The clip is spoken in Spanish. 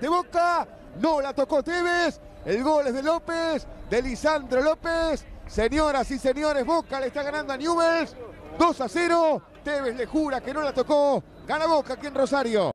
de Boca. No la tocó Tevez. El gol es de López, de Lisandro López. Señoras y señores, Boca le está ganando a Newells. 2 a 0. Tevez le jura que no la tocó. Gana Boca aquí en Rosario.